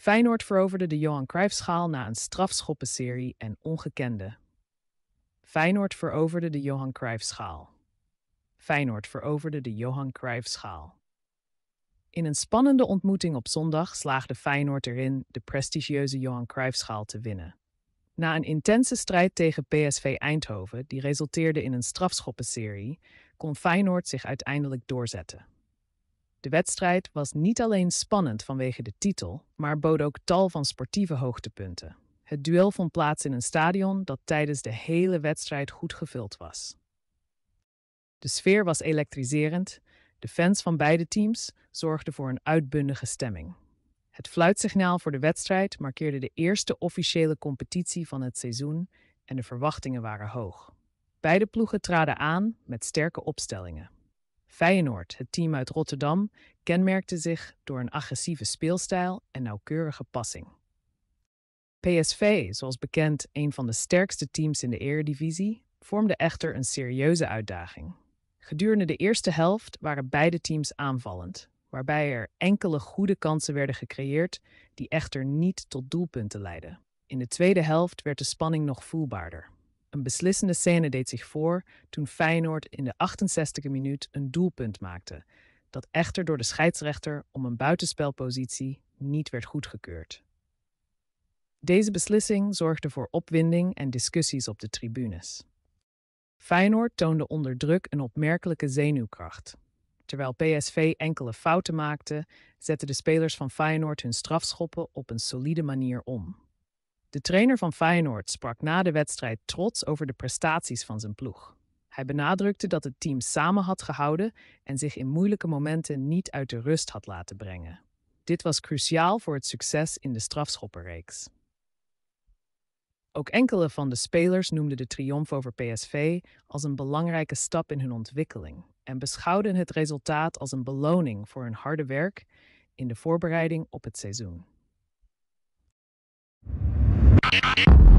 Feyenoord veroverde de Johan Cruijffschaal na een strafschoppenserie en ongekende. Feyenoord veroverde de Johan Cruijffschaal. Feyenoord veroverde de Johan Cruijffschaal. In een spannende ontmoeting op zondag slaagde Feyenoord erin de prestigieuze Johan Cruijffschaal te winnen. Na een intense strijd tegen PSV Eindhoven, die resulteerde in een strafschoppenserie, kon Feyenoord zich uiteindelijk doorzetten. De wedstrijd was niet alleen spannend vanwege de titel, maar bood ook tal van sportieve hoogtepunten. Het duel vond plaats in een stadion dat tijdens de hele wedstrijd goed gevuld was. De sfeer was elektriserend, de fans van beide teams zorgden voor een uitbundige stemming. Het fluitsignaal voor de wedstrijd markeerde de eerste officiële competitie van het seizoen en de verwachtingen waren hoog. Beide ploegen traden aan met sterke opstellingen. Feyenoord, het team uit Rotterdam, kenmerkte zich door een agressieve speelstijl en nauwkeurige passing. PSV, zoals bekend een van de sterkste teams in de Eredivisie, vormde echter een serieuze uitdaging. Gedurende de eerste helft waren beide teams aanvallend, waarbij er enkele goede kansen werden gecreëerd die echter niet tot doelpunten leidden. In de tweede helft werd de spanning nog voelbaarder. Een beslissende scène deed zich voor toen Feyenoord in de 68e minuut een doelpunt maakte, dat echter door de scheidsrechter om een buitenspelpositie niet werd goedgekeurd. Deze beslissing zorgde voor opwinding en discussies op de tribunes. Feyenoord toonde onder druk een opmerkelijke zenuwkracht. Terwijl PSV enkele fouten maakte, zetten de spelers van Feyenoord hun strafschoppen op een solide manier om. De trainer van Feyenoord sprak na de wedstrijd trots over de prestaties van zijn ploeg. Hij benadrukte dat het team samen had gehouden en zich in moeilijke momenten niet uit de rust had laten brengen. Dit was cruciaal voor het succes in de strafschoppenreeks. Ook enkele van de spelers noemden de triomf over PSV als een belangrijke stap in hun ontwikkeling en beschouwden het resultaat als een beloning voor hun harde werk in de voorbereiding op het seizoen. Thank you.